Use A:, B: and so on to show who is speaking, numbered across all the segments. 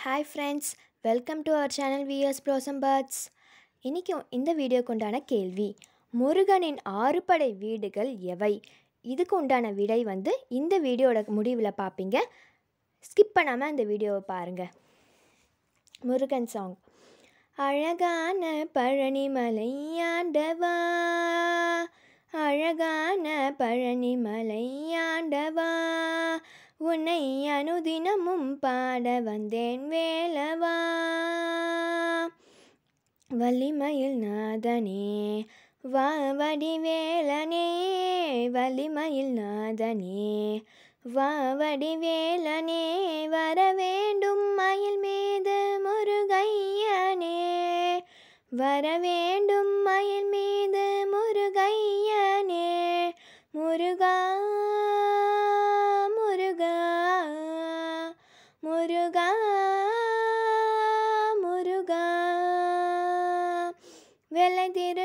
A: hi friends welcome to our channel VS ப்ரோசம் birds இன்றைக்கும் இந்த வீடியோக்கு உண்டான கேள்வி முருகனின் ஆறுபடை வீடுகள் எவை இதுக்கு உண்டான விடை வந்து இந்த வீடியோட முடிவில் பார்ப்பீங்க ஸ்கிப் பண்ணாமல் அந்த வீடியோவை பாருங்கள் முருகன் சாங் அழகான பழனிமலையாண்டவா அழகான பழனிமலையாண்டவா உன்னை அனுதினமும் பாட வந்தேன் வேலவா வலிமையில் நாதனே வா வடிவேலனே வலிமையில் நாதனே வா வடிவேலனே வர வேண்டும் மயில் மீது முருகையனே வர வேண்டும்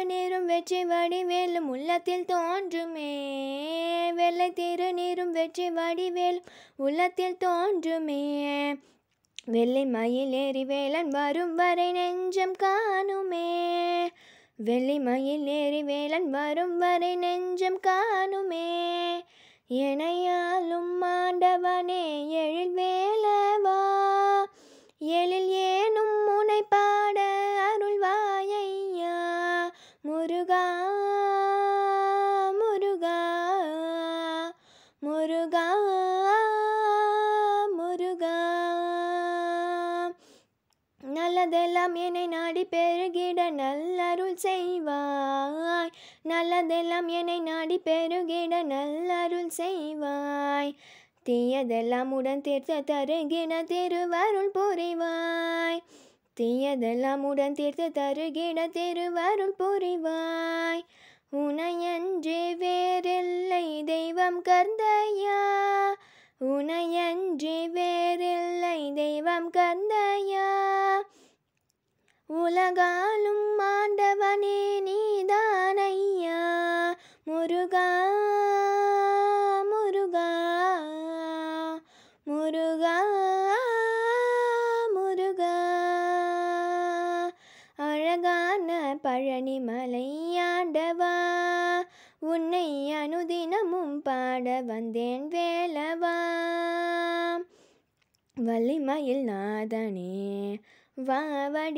A: திருநீரும் வெற்றி வடிவேலும் உள்ளத்தில் தோன்றுமே வெள்ளை திருநீரும் வெற்றி வடிவேலும் உள்ளத்தில் தோன்றுமே வெள்ளை மயில் வேலன் வரும் வரை நெஞ்சம் காணுமே வெள்ளி மயில் வேலன் வரும் வரை நெஞ்சம் காணுமே என நல்லதெல்லாம் என்னை நாடி பெருகிட நல்லருள் செய்வாய் நல்லதெல்லாம் என்னை நாடி பெருகிட நல்லருள் செய்வாய் தீயதெல்லாம் உடன் தீர்த்த தருகிட திருவருள் புரிவாய் தீயதெல்லாம் உடன் தீர்த்த தருகிட திருவருள் புரிவாய் உனையன்றி வேறில்லை தெய்வம் கர்ந்தையா உலகாலும் மாண்டவனே நீதானையா முருகா முருகா முருகா முருகா அழகான பழனிமலையாண்டவா உன்னை அனுதினமும் பாட வந்தேன் வேலவா வள்ளிமயில் நாதனே வர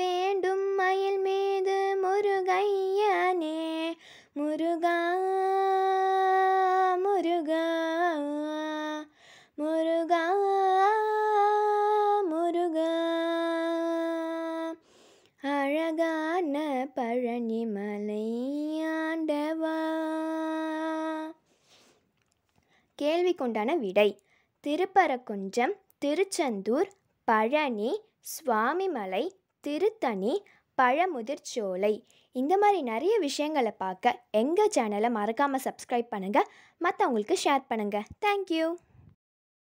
A: வேண்டும் மயில் மீது முருகையனே முருகா முருகா முருகா முருகா அழகான பழனிமலை ஆண்டவா கேள்வி கொண்டான விடை திருப்பரக்குன்றம் திருச்செந்தூர் பழனி சுவாமிமலை திருத்தணி பழமுதிர்ச்சோலை இந்த மாதிரி நிறைய விஷயங்களை பார்க்க எங்கள் சேனலை மறக்காமல் சப்ஸ்கிரைப் பண்ணுங்கள் மற்றவங்களுக்கு ஷேர் பண்ணுங்கள் தேங்க்யூ